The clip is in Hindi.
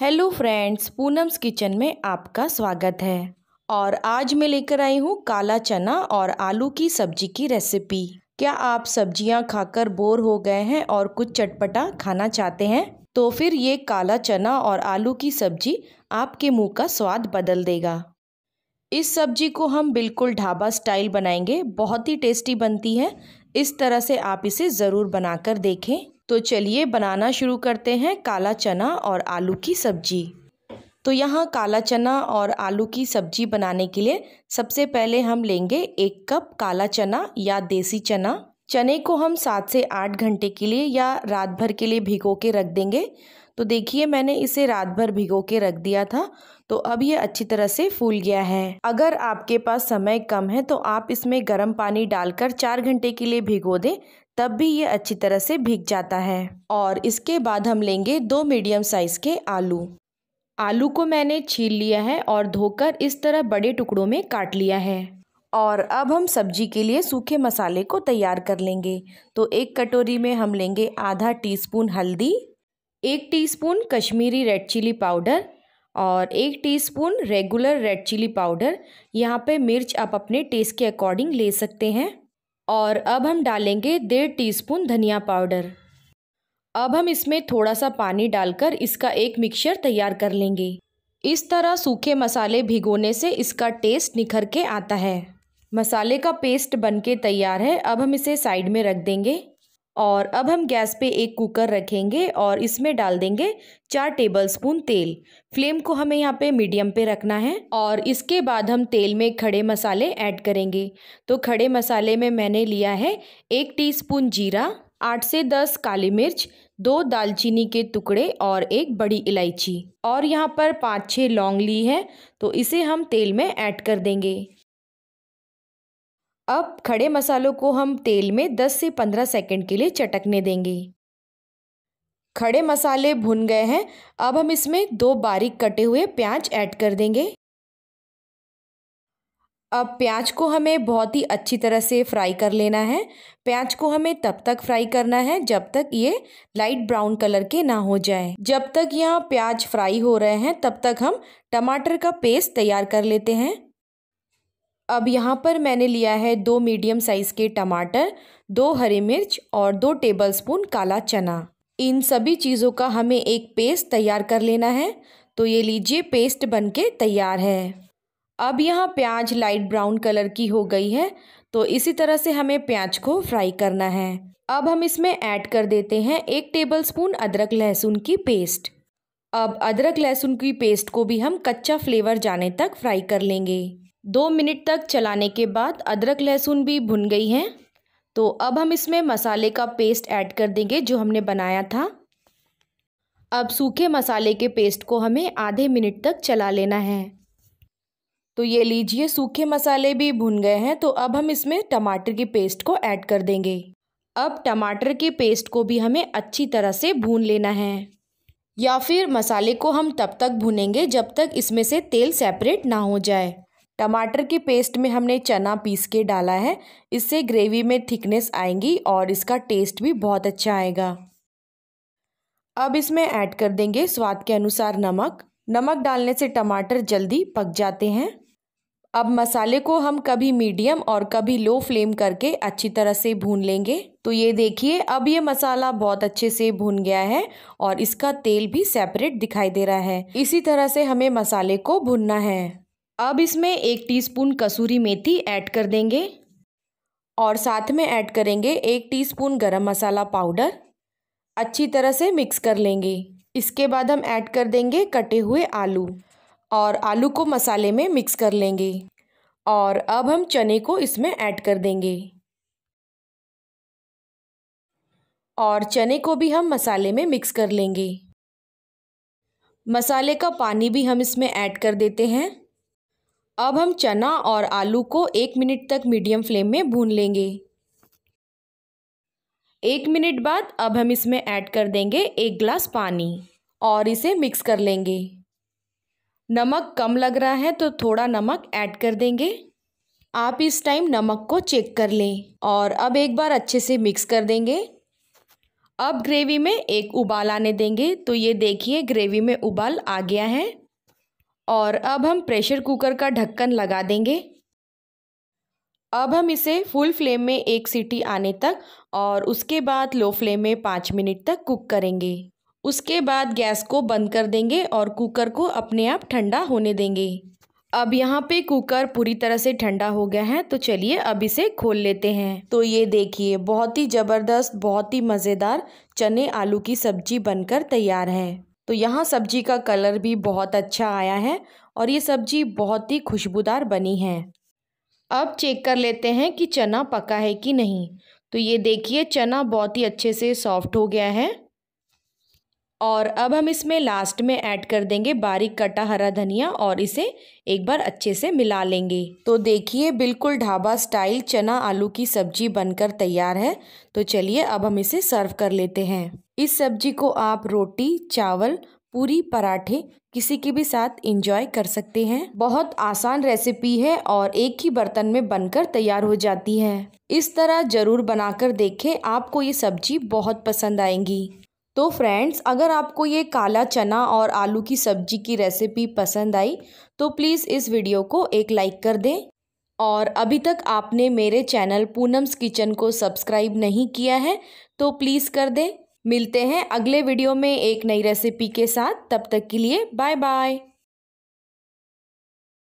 हेलो फ्रेंड्स पूनम्स किचन में आपका स्वागत है और आज मैं लेकर आई हूँ काला चना और आलू की सब्जी की रेसिपी क्या आप सब्जियाँ खाकर बोर हो गए हैं और कुछ चटपटा खाना चाहते हैं तो फिर ये काला चना और आलू की सब्जी आपके मुंह का स्वाद बदल देगा इस सब्जी को हम बिल्कुल ढाबा स्टाइल बनाएंगे बहुत ही टेस्टी बनती है इस तरह से आप इसे ज़रूर बनाकर देखें तो चलिए बनाना शुरू करते हैं काला चना और आलू की सब्जी तो यहाँ काला चना और आलू की सब्जी बनाने के लिए सबसे पहले हम लेंगे एक कप काला चना या देसी चना चने को हम सात से आठ घंटे के लिए या रात भर के लिए भिगो के रख देंगे तो देखिए मैंने इसे रात भर भिगो के रख दिया था तो अब ये अच्छी तरह से फूल गया है अगर आपके पास समय कम है तो आप इसमें गर्म पानी डालकर चार घंटे के लिए भिगो दें तब भी ये अच्छी तरह से भीग जाता है और इसके बाद हम लेंगे दो मीडियम साइज़ के आलू आलू को मैंने छील लिया है और धोकर इस तरह बड़े टुकड़ों में काट लिया है और अब हम सब्जी के लिए सूखे मसाले को तैयार कर लेंगे तो एक कटोरी में हम लेंगे आधा टीस्पून हल्दी एक teaspoon Kashmiri red chilli powder और एक teaspoon regular red chilli powder यहाँ पे मिर्च आप अपने टेस्ट के अकॉर्डिंग ले सकते हैं और अब हम डालेंगे डेढ़ टीस्पून धनिया पाउडर अब हम इसमें थोड़ा सा पानी डालकर इसका एक मिक्सचर तैयार कर लेंगे इस तरह सूखे मसाले भिगोने से इसका टेस्ट निखर के आता है मसाले का पेस्ट बनके तैयार है अब हम इसे साइड में रख देंगे और अब हम गैस पे एक कुकर रखेंगे और इसमें डाल देंगे चार टेबलस्पून तेल फ्लेम को हमें यहाँ पे मीडियम पे रखना है और इसके बाद हम तेल में खड़े मसाले ऐड करेंगे तो खड़े मसाले में मैंने लिया है एक टीस्पून जीरा आठ से दस काली मिर्च दो दालचीनी के टुकड़े और एक बड़ी इलायची और यहाँ पर पाँच छः लौंग ली है तो इसे हम तेल में ऐड कर देंगे अब खड़े मसालों को हम तेल में 10 से 15 सेकंड के लिए चटकने देंगे खड़े मसाले भुन गए हैं अब हम इसमें दो बारीक कटे हुए प्याज ऐड कर देंगे अब प्याज को हमें बहुत ही अच्छी तरह से फ्राई कर लेना है प्याज को हमें तब तक फ्राई करना है जब तक ये लाइट ब्राउन कलर के ना हो जाए जब तक यहाँ प्याज फ्राई हो रहे हैं तब तक हम टमाटर का पेस्ट तैयार कर लेते हैं अब यहाँ पर मैंने लिया है दो मीडियम साइज़ के टमाटर दो हरी मिर्च और दो टेबलस्पून काला चना इन सभी चीज़ों का हमें एक पेस्ट तैयार कर लेना है तो ये लीजिए पेस्ट बनके तैयार है अब यहाँ प्याज लाइट ब्राउन कलर की हो गई है तो इसी तरह से हमें प्याज को फ्राई करना है अब हम इसमें ऐड कर देते हैं एक स्पून अदरक लहसुन की पेस्ट अब अदरक लहसुन की पेस्ट को भी हम कच्चा फ्लेवर जाने तक फ्राई कर लेंगे दो मिनट तक चलाने के बाद अदरक लहसुन भी भुन गई हैं तो अब हम इसमें मसाले का पेस्ट ऐड कर देंगे जो हमने बनाया था अब सूखे मसाले के पेस्ट को हमें आधे मिनट तक चला लेना है तो ये लीजिए सूखे मसाले भी भुन गए हैं तो अब हम इसमें टमाटर की पेस्ट को ऐड कर देंगे अब टमाटर की पेस्ट को भी हमें अच्छी तरह से भून लेना है या फिर मसाले को हम तब तक भुनेंगे जब तक इसमें से तेल सेपरेट ना हो जाए टमाटर के पेस्ट में हमने चना पीस के डाला है इससे ग्रेवी में थिकनेस आएंगी और इसका टेस्ट भी बहुत अच्छा आएगा अब इसमें ऐड कर देंगे स्वाद के अनुसार नमक नमक डालने से टमाटर जल्दी पक जाते हैं अब मसाले को हम कभी मीडियम और कभी लो फ्लेम करके अच्छी तरह से भून लेंगे तो ये देखिए अब ये मसाला बहुत अच्छे से भून गया है और इसका तेल भी सेपरेट दिखाई दे रहा है इसी तरह से हमें मसाले को भूनना है अब इसमें एक टीस्पून कसूरी मेथी ऐड कर देंगे और साथ में ऐड करेंगे एक टीस्पून गरम मसाला पाउडर अच्छी तरह से मिक्स कर लेंगे इसके बाद हम ऐड कर देंगे कटे हुए आलू और आलू को मसाले में मिक्स कर लेंगे और अब हम चने को इसमें ऐड कर देंगे और चने को भी हम मसाले में मिक्स कर लेंगे मसाले का पानी भी हम इसमें ऐड कर देते हैं अब हम चना और आलू को एक मिनट तक मीडियम फ्लेम में भून लेंगे एक मिनट बाद अब हम इसमें ऐड कर देंगे एक ग्लास पानी और इसे मिक्स कर लेंगे नमक कम लग रहा है तो थोड़ा नमक ऐड कर देंगे आप इस टाइम नमक को चेक कर लें और अब एक बार अच्छे से मिक्स कर देंगे अब ग्रेवी में एक उबाल आने देंगे तो ये देखिए ग्रेवी में उबाल आ गया है और अब हम प्रेशर कुकर का ढक्कन लगा देंगे अब हम इसे फुल फ्लेम में एक सीटी आने तक और उसके बाद लो फ्लेम में पाँच मिनट तक कुक करेंगे उसके बाद गैस को बंद कर देंगे और कुकर को अपने आप ठंडा होने देंगे अब यहाँ पे कुकर पूरी तरह से ठंडा हो गया है तो चलिए अब इसे खोल लेते हैं तो ये देखिए बहुत ही ज़बरदस्त बहुत ही मज़ेदार चने आलू की सब्जी बनकर तैयार है तो यहाँ सब्जी का कलर भी बहुत अच्छा आया है और ये सब्जी बहुत ही खुशबूदार बनी है अब चेक कर लेते हैं कि चना पका है कि नहीं तो ये देखिए चना बहुत ही अच्छे से सॉफ्ट हो गया है और अब हम इसमें लास्ट में ऐड कर देंगे बारीक कटा हरा धनिया और इसे एक बार अच्छे से मिला लेंगे तो देखिए बिल्कुल ढाबा स्टाइल चना आलू की सब्जी बनकर तैयार है तो चलिए अब हम इसे सर्व कर लेते हैं इस सब्जी को आप रोटी चावल पूरी पराठे किसी के भी साथ इंजॉय कर सकते हैं बहुत आसान रेसिपी है और एक ही बर्तन में बनकर तैयार हो जाती है इस तरह ज़रूर बनाकर देखें आपको ये सब्जी बहुत पसंद आएंगी तो फ्रेंड्स अगर आपको ये काला चना और आलू की सब्जी की रेसिपी पसंद आई तो प्लीज़ इस वीडियो को एक लाइक कर दें और अभी तक आपने मेरे चैनल पूनम्स किचन को सब्सक्राइब नहीं किया है तो प्लीज़ कर दें मिलते हैं अगले वीडियो में एक नई रेसिपी के साथ तब तक के लिए बाय बाय